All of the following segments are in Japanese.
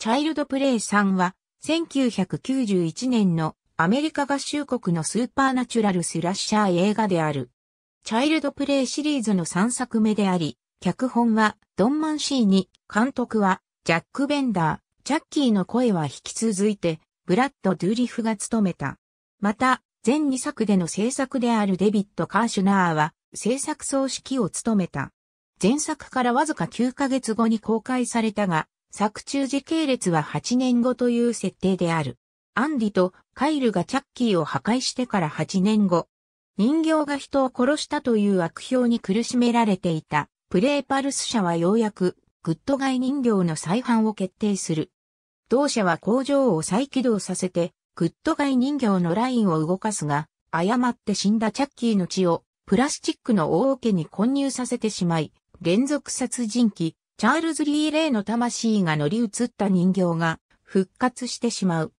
チャイルドプレイさんは、1991年のアメリカ合衆国のスーパーナチュラルスラッシャー映画である。チャイルドプレイシリーズの3作目であり、脚本はドンマンシーに、監督はジャック・ベンダー、ジャッキーの声は引き続いて、ブラッド・ドゥーリフが務めた。また、全2作での制作であるデビット・カーシュナーは、制作総指揮を務めた。前作からわずか9ヶ月後に公開されたが、作中時系列は8年後という設定である。アンディとカイルがチャッキーを破壊してから8年後、人形が人を殺したという悪評に苦しめられていた、プレーパルス社はようやく、グッドガイ人形の再販を決定する。同社は工場を再起動させて、グッドガイ人形のラインを動かすが、誤って死んだチャッキーの血を、プラスチックの大桶に混入させてしまい、連続殺人鬼、チャールズ・リー・レイの魂が乗り移った人形が復活してしまう。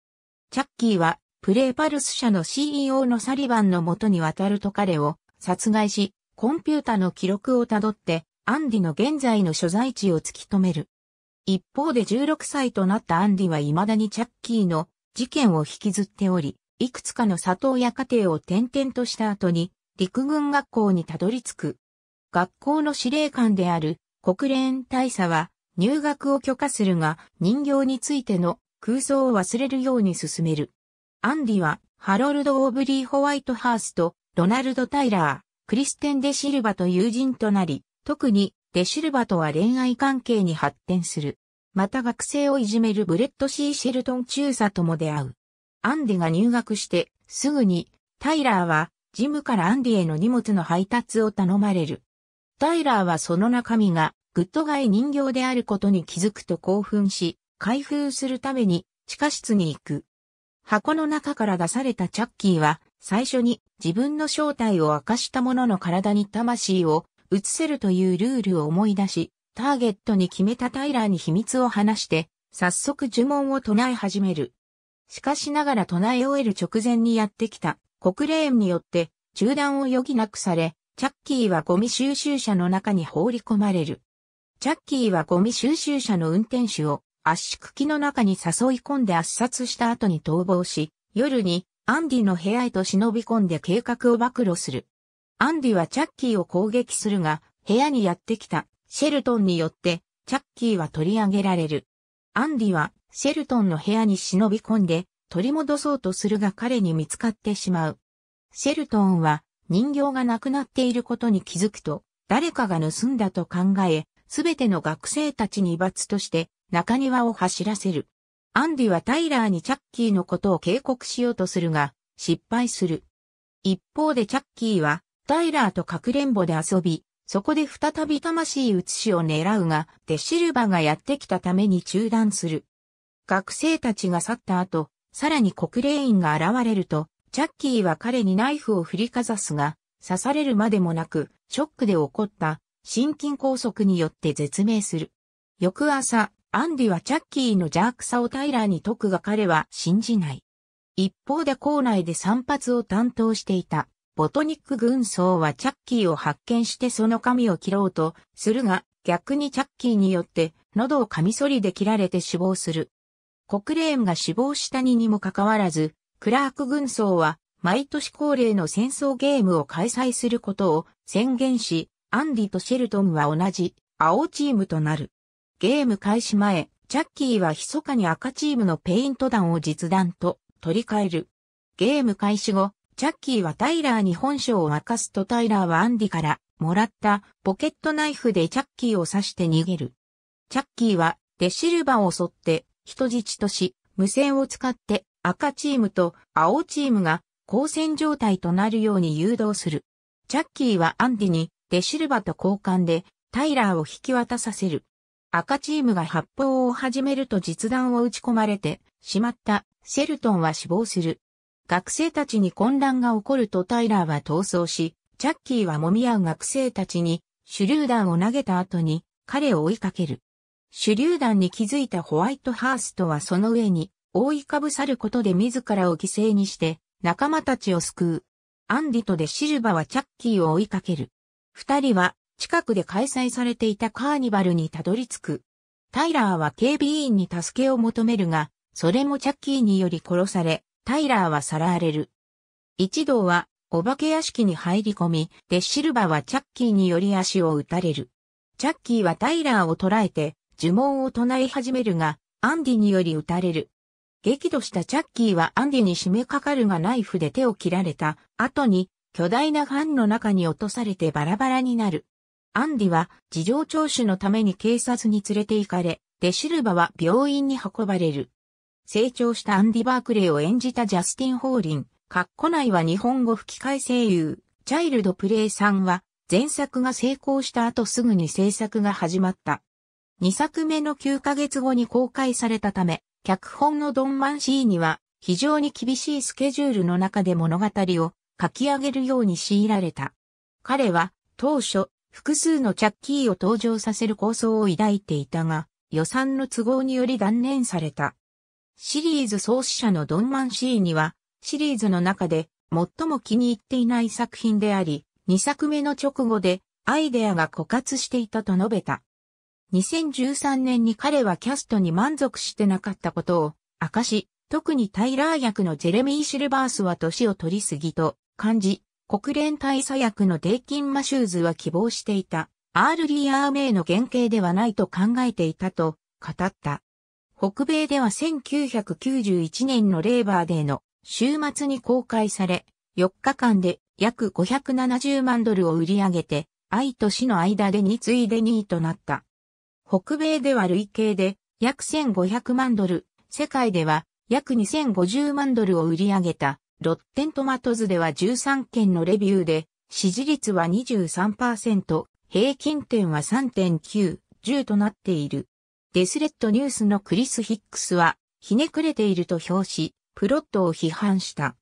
チャッキーはプレイパルス社の CEO のサリバンの元に渡ると彼を殺害し、コンピュータの記録をたどって、アンディの現在の所在地を突き止める。一方で16歳となったアンディは未だにチャッキーの事件を引きずっており、いくつかの里親家庭を転々とした後に、陸軍学校にたどり着く。学校の司令官である国連大佐は入学を許可するが人形についての空想を忘れるように進める。アンディはハロルド・オーブリー・ホワイトハースとロナルド・タイラー、クリステン・デ・シルバと友人となり、特にデ・シルバとは恋愛関係に発展する。また学生をいじめるブレッド・シー・シェルトン中佐とも出会う。アンディが入学してすぐにタイラーはジムからアンディへの荷物の配達を頼まれる。タイラーはその中身がグッドガイ人形であることに気づくと興奮し、開封するために地下室に行く。箱の中から出されたチャッキーは、最初に自分の正体を明かした者の体に魂を移せるというルールを思い出し、ターゲットに決めたタイラーに秘密を話して、早速呪文を唱え始める。しかしながら唱え終える直前にやってきた国連によって中断を余儀なくされ、チャッキーはゴミ収集車の中に放り込まれる。チャッキーはゴミ収集車の運転手を圧縮機の中に誘い込んで圧殺した後に逃亡し、夜にアンディの部屋へと忍び込んで計画を暴露する。アンディはチャッキーを攻撃するが、部屋にやってきたシェルトンによってチャッキーは取り上げられる。アンディはシェルトンの部屋に忍び込んで取り戻そうとするが彼に見つかってしまう。シェルトンは人形がなくなっていることに気づくと、誰かが盗んだと考え、すべての学生たちに罰として中庭を走らせる。アンディはタイラーにチャッキーのことを警告しようとするが、失敗する。一方でチャッキーは、タイラーとかくれんぼで遊び、そこで再び魂移しを狙うが、デシルバがやってきたために中断する。学生たちが去った後、さらに国霊員が現れると、チャッキーは彼にナイフを振りかざすが、刺されるまでもなく、ショックで起こった心筋梗塞によって絶命する。翌朝、アンディはチャッキーの邪悪さをタイラーに解くが彼は信じない。一方で校内で散髪を担当していた、ボトニック軍曹はチャッキーを発見してその髪を切ろうとするが、逆にチャッキーによって喉をカミソリで切られて死亡する。国連が死亡したににもかかわらず、クラーク軍曹は毎年恒例の戦争ゲームを開催することを宣言し、アンディとシェルトンは同じ青チームとなる。ゲーム開始前、チャッキーは密かに赤チームのペイント弾を実弾と取り替える。ゲーム開始後、チャッキーはタイラーに本性を明かすとタイラーはアンディからもらったポケットナイフでチャッキーを刺して逃げる。チャッキーはデシルバを襲って人質とし、無線を使って赤チームと青チームが交戦状態となるように誘導する。チャッキーはアンディにデシルバと交換でタイラーを引き渡させる。赤チームが発砲を始めると実弾を撃ち込まれてしまったシェルトンは死亡する。学生たちに混乱が起こるとタイラーは逃走し、チャッキーは揉み合う学生たちに手榴弾を投げた後に彼を追いかける。手榴弾に気づいたホワイトハーストはその上に覆いかぶさることで自らを犠牲にして、仲間たちを救う。アンディとデシルバはチャッキーを追いかける。二人は、近くで開催されていたカーニバルにたどり着く。タイラーは警備員に助けを求めるが、それもチャッキーにより殺され、タイラーはさらわれる。一同は、お化け屋敷に入り込み、デシルバはチャッキーにより足を打たれる。チャッキーはタイラーを捕らえて、呪文を唱え始めるが、アンディにより打たれる。激怒したチャッキーはアンディに締めかかるがナイフで手を切られた後に巨大なンの中に落とされてバラバラになる。アンディは事情聴取のために警察に連れて行かれ、デシルバは病院に運ばれる。成長したアンディ・バークレーを演じたジャスティン・ホーリン、カッコ内は日本語吹き替え声優、チャイルド・プレイさんは前作が成功した後すぐに制作が始まった。2作目の9ヶ月後に公開されたため、脚本のドンマンシーには非常に厳しいスケジュールの中で物語を書き上げるように強いられた。彼は当初複数のチャッキーを登場させる構想を抱いていたが予算の都合により断念された。シリーズ創始者のドンマンシーにはシリーズの中で最も気に入っていない作品であり、2作目の直後でアイデアが枯渇していたと述べた。2013年に彼はキャストに満足してなかったことを明かし、特にタイラー役のジェレミー・シルバースは年を取りすぎと感じ、国連大佐役のデイキン・マシューズは希望していた、アールリー・アーメイの原型ではないと考えていたと語った。北米では1991年のレーバーデーの週末に公開され、4日間で約570万ドルを売り上げて、愛と死の間で2次いで2位となった。北米では累計で約1500万ドル、世界では約2050万ドルを売り上げた、ロッテントマトズでは13件のレビューで、支持率は23%、平均点は3.9、10となっている。デスレッドニュースのクリス・ヒックスは、ひねくれていると表し、プロットを批判した。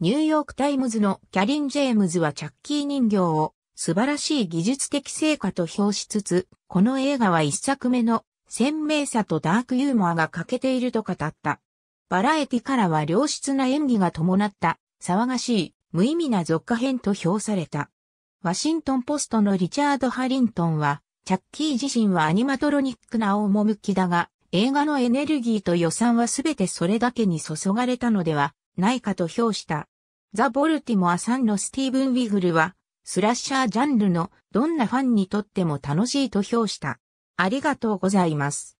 ニューヨークタイムズのキャリン・ジェームズはチャッキー人形を素晴らしい技術的成果と評しつつ、この映画は一作目の鮮明さとダークユーモアが欠けていると語った。バラエティからは良質な演技が伴った騒がしい無意味な続化編と評された。ワシントンポストのリチャード・ハリントンは、チャッキー自身はアニマトロニックな趣きだが、映画のエネルギーと予算はすべてそれだけに注がれたのではないかと評した。ザ・ボルティモアさんのスティーブン・ウィグルは、スラッシャージャンルのどんなファンにとっても楽しいと評した。ありがとうございます。